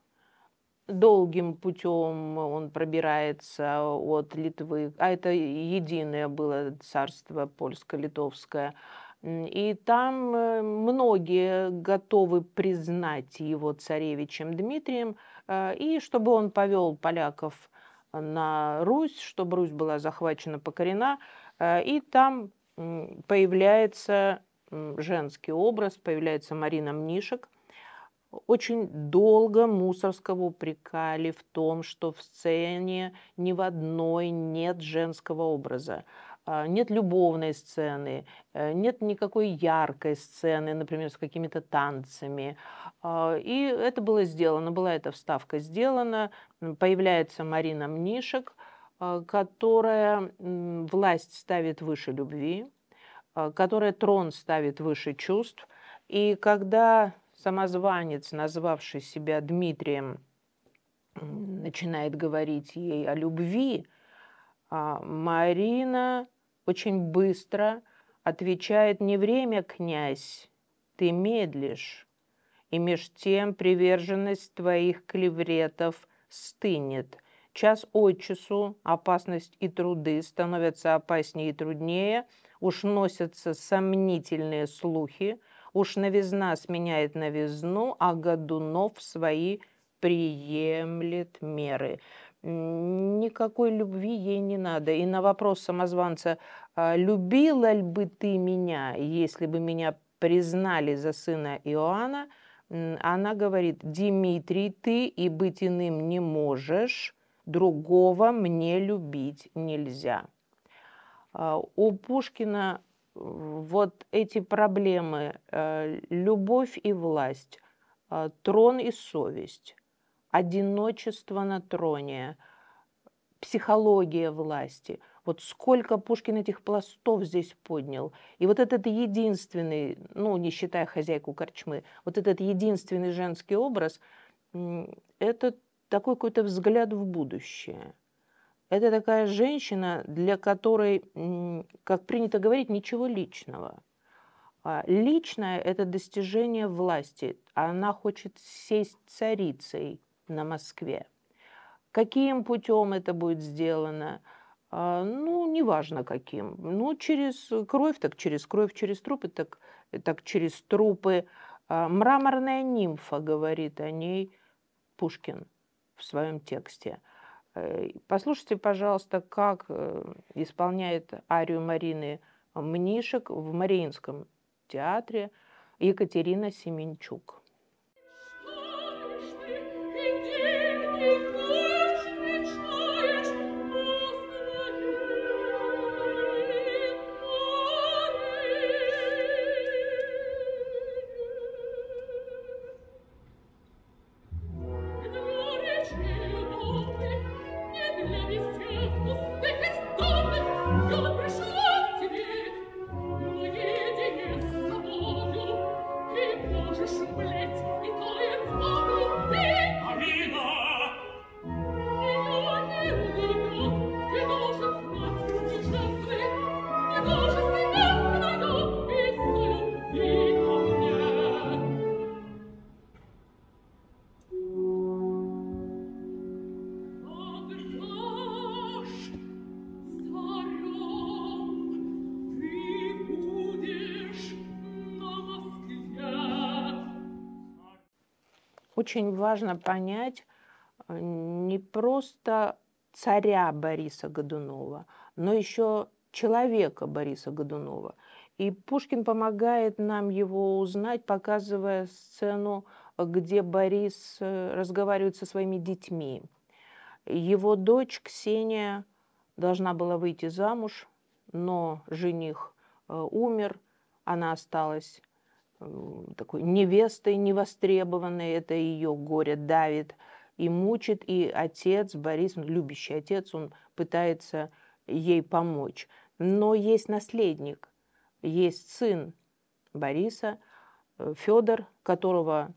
долгим путем он пробирается от Литвы, а это единое было царство польско-литовское, и там э, многие готовы признать его царевичем Дмитрием, э, и чтобы он повел поляков на Русь, чтобы Русь была захвачена, покорена, э, и там появляется женский образ, появляется Марина Мнишек, очень долго Мусорского упрекали в том, что в сцене ни в одной нет женского образа. А, нет любовной сцены, э, нет никакой яркой сцены, например, с какими-то танцами. А, и это было сделано, была эта вставка сделана. Появляется Марина Мнишек, а, которая власть ставит выше любви, которая трон ставит выше чувств. И когда Самозванец, назвавший себя Дмитрием, начинает говорить ей о любви, а Марина очень быстро отвечает «Не время, князь, ты медлишь, и меж тем приверженность твоих клевретов стынет. Час от часу опасность и труды становятся опаснее и труднее, уж носятся сомнительные слухи, Уж новизна сменяет новизну, а Годунов свои приемлет меры. Никакой любви ей не надо. И на вопрос самозванца, «А любила ли бы ты меня, если бы меня признали за сына Иоанна, она говорит, Дмитрий, ты и быть иным не можешь, другого мне любить нельзя. А, у Пушкина вот эти проблемы, э, любовь и власть, э, трон и совесть, одиночество на троне, психология власти. Вот сколько Пушкин этих пластов здесь поднял. И вот этот единственный, ну, не считая хозяйку корчмы, вот этот единственный женский образ, это такой какой-то взгляд в будущее – это такая женщина, для которой, как принято говорить, ничего личного. А, личное – это достижение власти. Она хочет сесть царицей на Москве. Каким путем это будет сделано? А, ну, неважно каким. Ну, через кровь, так через кровь, через трупы, так, так через трупы. А, мраморная нимфа говорит о ней Пушкин в своем тексте – Э, послушайте, пожалуйста, как э, исполняет арию Марины Мнишек в Мариинском театре Екатерина Семенчук. jus plec никто очень важно понять э, не просто царя Бориса Годунова, но еще человека Бориса Годунова. И Пушкин помогает нам его узнать, показывая сцену, где Борис э, разговаривает со своими детьми. Его дочь Ксения должна была выйти замуж, но жених э, умер, она осталась такой невестой невостребованной, это ее горе давит и мучит, и отец Борис, любящий отец, он пытается ей помочь. Но есть наследник, есть сын Бориса, э, Федор, которого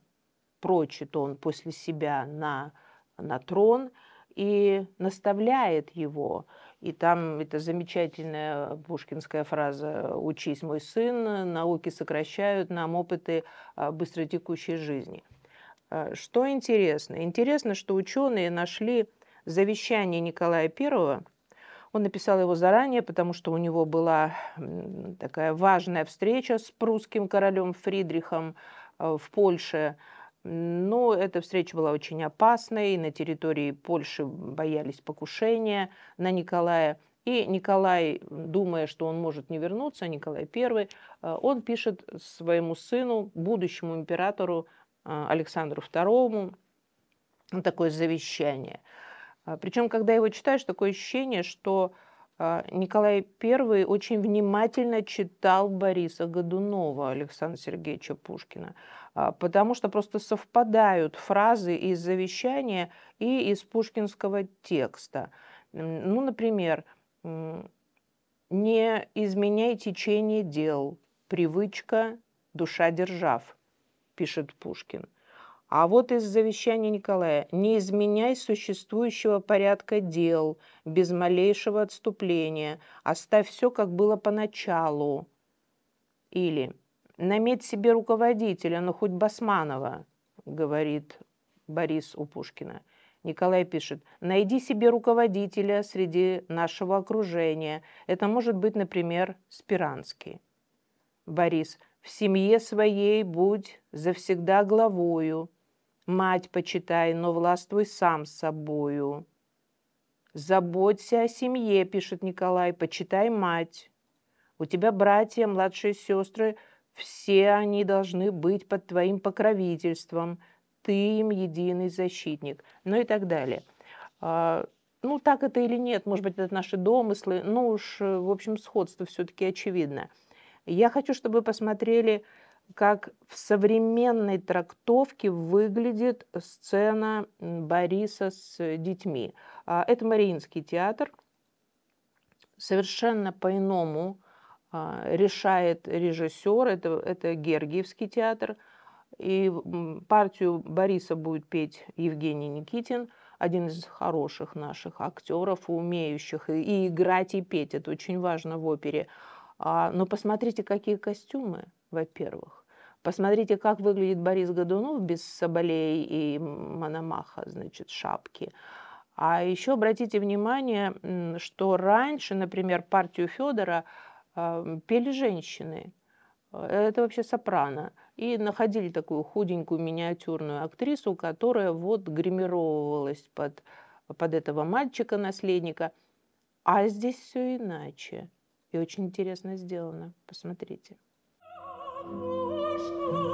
прочит он после себя на, на трон и наставляет его. И там эта замечательная э, пушкинская фраза «Учись, мой сын, науки сокращают нам опыты а, быстротекущей жизни». А, что интересно? Интересно, что ученые нашли завещание Николая I. Он написал его заранее, потому что у него была такая важная встреча с прусским королем Фридрихом э, в Польше – но эта встреча была очень опасной. На территории Польши боялись покушения на Николая. И Николай, думая, что он может не вернуться, Николай I, а, он пишет своему сыну, будущему императору а, Александру II, такое завещание. А, Причем, когда его читаешь, такое ощущение, что а, Николай I очень внимательно читал Бориса Годунова Александра Сергеевича Пушкина, а, потому что просто совпадают фразы из завещания и из пушкинского текста. Ну, например, «Не изменяй течение дел, привычка, душа держав», пишет Пушкин. А вот из завещания Николая «Не изменяй существующего порядка дел, без малейшего отступления, оставь все, как было поначалу». Или «Наметь себе руководителя, но хоть Басманова», говорит Борис у Пушкина. Николай пишет, «Найди себе руководителя среди нашего окружения. Это может быть, например, Спиранский». Борис, «В семье своей будь завсегда главою, Мать почитай, но властвуй сам с собою. Заботься о семье, пишет Николай, почитай мать. У тебя братья, младшие сестры, все они должны быть под твоим покровительством. Ты им единый защитник. Ну и так далее. А, ну, так это или нет, может быть, это наши домыслы. Ну уж, э, в общем, сходство все-таки очевидно. Я хочу, чтобы вы посмотрели как в современной трактовке выглядит сцена Бориса с э, детьми. А, это Мариинский театр. Совершенно по-иному а, решает режиссер, это, это Гергиевский театр. И партию Бориса будет петь Евгений Никитин, один из хороших наших актеров, умеющих и, и играть, и петь. Это очень важно в опере. А, но посмотрите, какие костюмы во-первых. Посмотрите, как выглядит Борис Годунов без соболей и мономаха, значит, шапки. А еще обратите внимание, что раньше, например, партию Федора а, пели женщины. Это вообще сопрано. И находили такую худенькую миниатюрную актрису, которая вот гримировалась под, под этого мальчика-наследника. А здесь все иначе. И очень интересно сделано. Посмотрите. Oh, my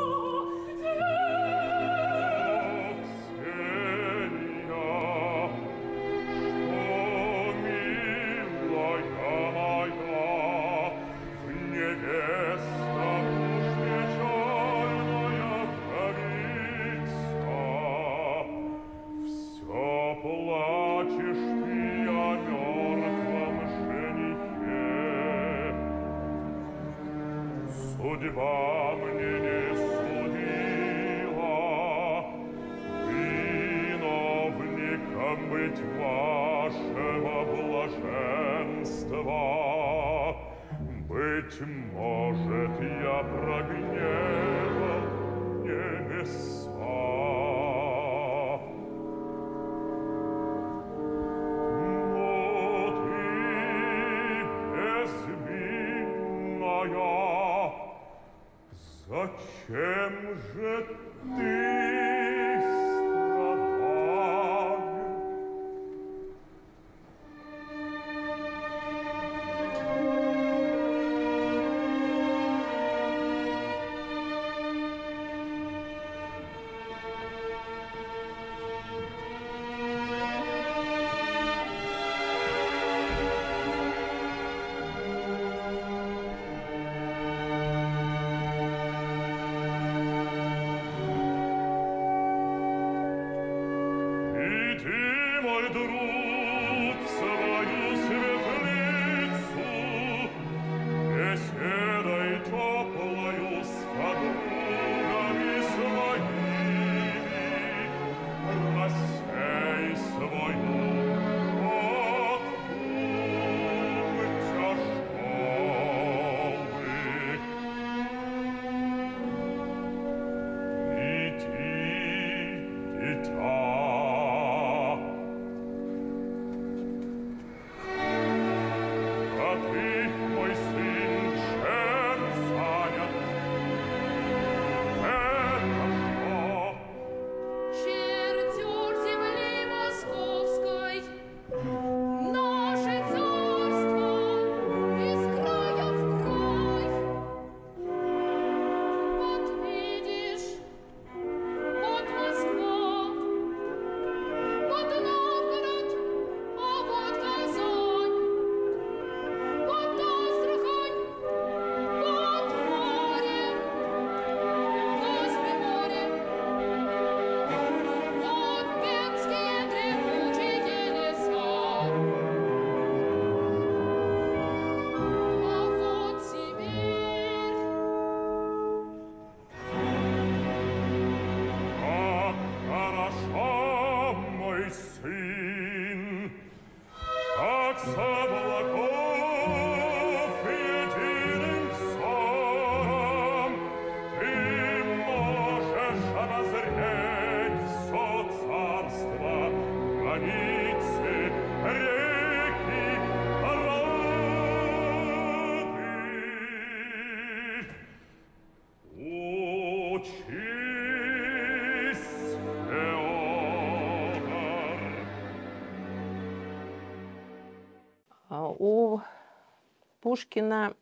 Пушкина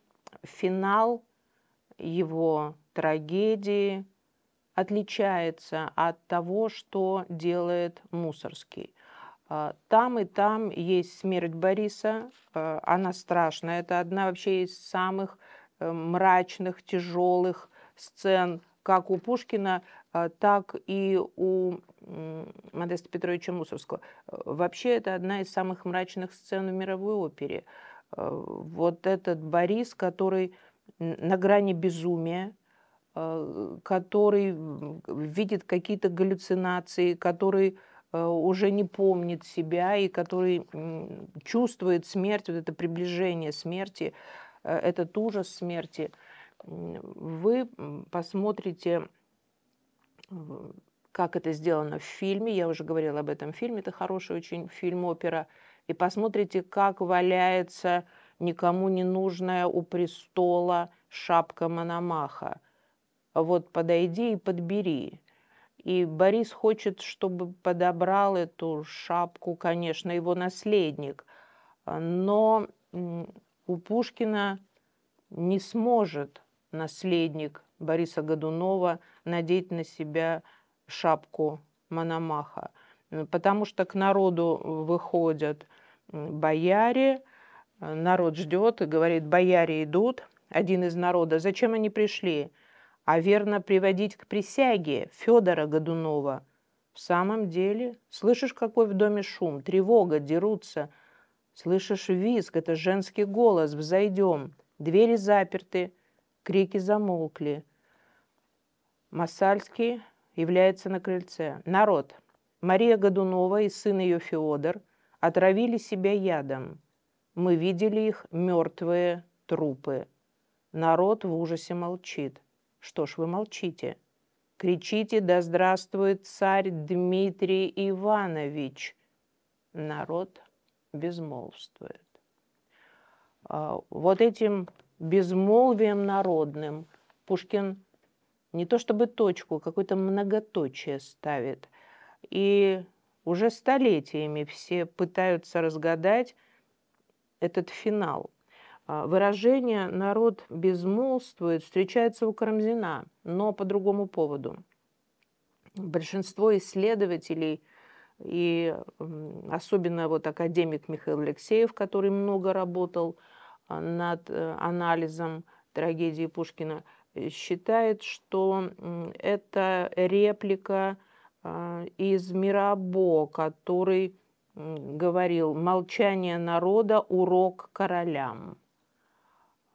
финал его трагедии отличается от того, что делает Мусорский. А, там и там есть смерть Бориса, а, она страшная, это одна вообще из самых э, мрачных, тяжелых сцен как у Пушкина, а, так и у Модеста Петровича Мусорского. Вообще это одна из самых мрачных сцен в мировой опере. Э, вот этот Борис, который на грани безумия, э, который видит какие-то галлюцинации, который э, уже не помнит себя и который чувствует смерть, вот это приближение смерти, этот ужас смерти, вы посмотрите, как это сделано в фильме. Я уже говорила об этом фильме, это хороший очень фильм опера и посмотрите, как валяется никому не нужная у престола шапка Мономаха. Вот подойди и подбери. И Борис хочет, чтобы подобрал эту шапку, конечно, его наследник. Но у Пушкина не сможет наследник Бориса Годунова надеть на себя шапку Мономаха, потому что к народу выходят – бояре, э, народ ждет и говорит, бояре идут, один из народа, зачем они пришли? А верно приводить к присяге Федора Годунова. В самом деле, слышишь, какой в доме шум, тревога, дерутся. Слышишь визг, это женский голос, взойдем. Двери заперты, крики замолкли. Масальский является на крыльце. Народ. Мария Годунова и сын ее Феодор – отравили себя ядом. Мы видели их мертвые трупы. Народ в ужасе молчит. Что ж вы молчите? Кричите «Да здравствует царь Дмитрий Иванович!» Народ безмолвствует. А, вот этим безмолвием народным Пушкин не то чтобы точку, а какое-то многоточие ставит. И уже столетиями все пытаются разгадать этот финал. А, выражение «народ безмолвствует» встречается у Карамзина, но по другому поводу. Большинство исследователей и особенно вот академик Михаил Алексеев, который много работал а, над э, анализом трагедии Пушкина, считает, что это реплика – а, из Мирабо, который говорил «Молчание народа – урок королям».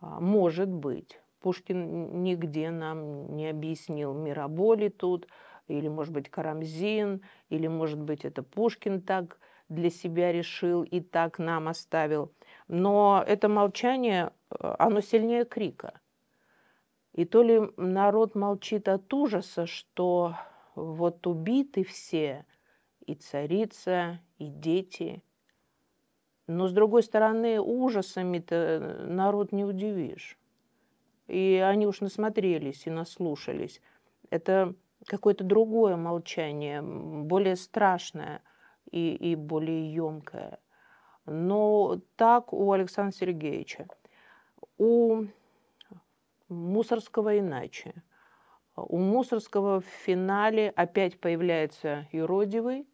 А, может быть. Пушкин нигде нам не объяснил Мираболи тут, или, может быть, Карамзин, или, может быть, это Пушкин так для себя решил и так нам оставил. Но это молчание, а, оно сильнее крика. И то ли народ молчит от ужаса, что вот убиты все, и царица, и дети. Но, с другой стороны, ужасами-то э, народ не удивишь. И они уж насмотрелись и наслушались. Это какое-то другое молчание, более страшное и, и более емкое. Но так у Александра Сергеевича. У Мусорского иначе – а у Мусорского в финале опять появляется юродивый,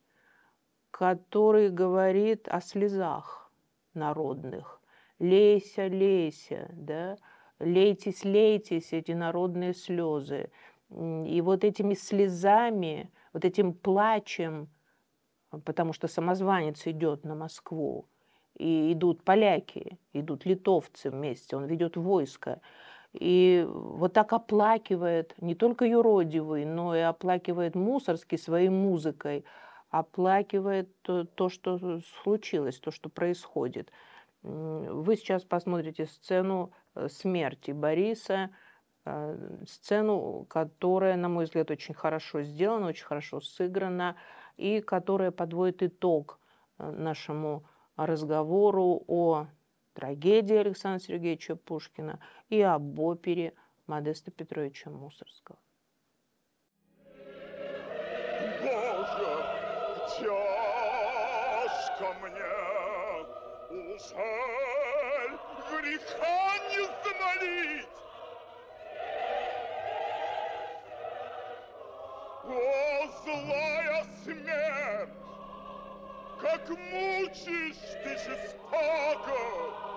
который говорит о слезах народных. Лейся, лейся, да? лейтесь, лейтесь, эти народные слезы. И вот этими слезами, вот этим плачем, потому что самозванец идет на Москву, и идут поляки, идут литовцы вместе, он ведет войско и вот так оплакивает не только юродивый, но и оплакивает мусорский своей музыкой, оплакивает то, то, что случилось, то, что происходит. Вы сейчас посмотрите сцену э, смерти Бориса, э, сцену, которая, на мой взгляд, очень хорошо сделана, очень хорошо сыграна, и которая подводит итог э, нашему разговору о трагедии Александра Сергеевича Пушкина и об опере Модеста Петровича Мусорского. Боже, тяжко мне, ужаль, греха не замолить! О, злая смерть! как мучись ты жестоко,